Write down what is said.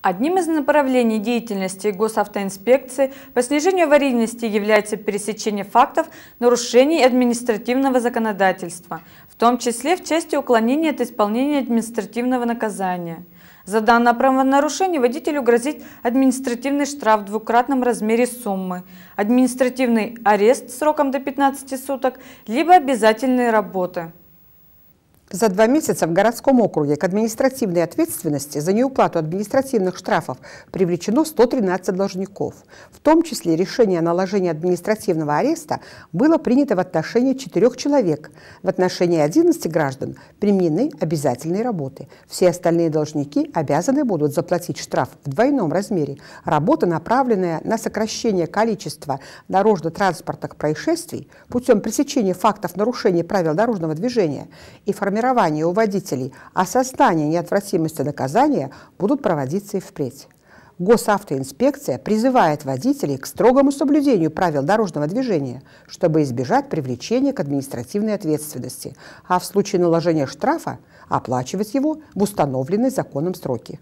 Одним из направлений деятельности госавтоинспекции по снижению аварийности является пересечение фактов нарушений административного законодательства, в том числе в части уклонения от исполнения административного наказания. За данное правонарушение водителю грозит административный штраф в двукратном размере суммы, административный арест сроком до 15 суток, либо обязательные работы. За два месяца в городском округе к административной ответственности за неуплату административных штрафов привлечено 113 должников. В том числе решение о наложении административного ареста было принято в отношении четырех человек. В отношении 11 граждан применены обязательные работы. Все остальные должники обязаны будут заплатить штраф в двойном размере. Работа, направленная на сокращение количества дорожно-транспортных происшествий путем пресечения фактов нарушения правил дорожного движения и формирования формирования у водителей осознания а неотвратимости наказания будут проводиться и впредь. Госавтоинспекция призывает водителей к строгому соблюдению правил дорожного движения, чтобы избежать привлечения к административной ответственности, а в случае наложения штрафа оплачивать его в установленные законом сроки.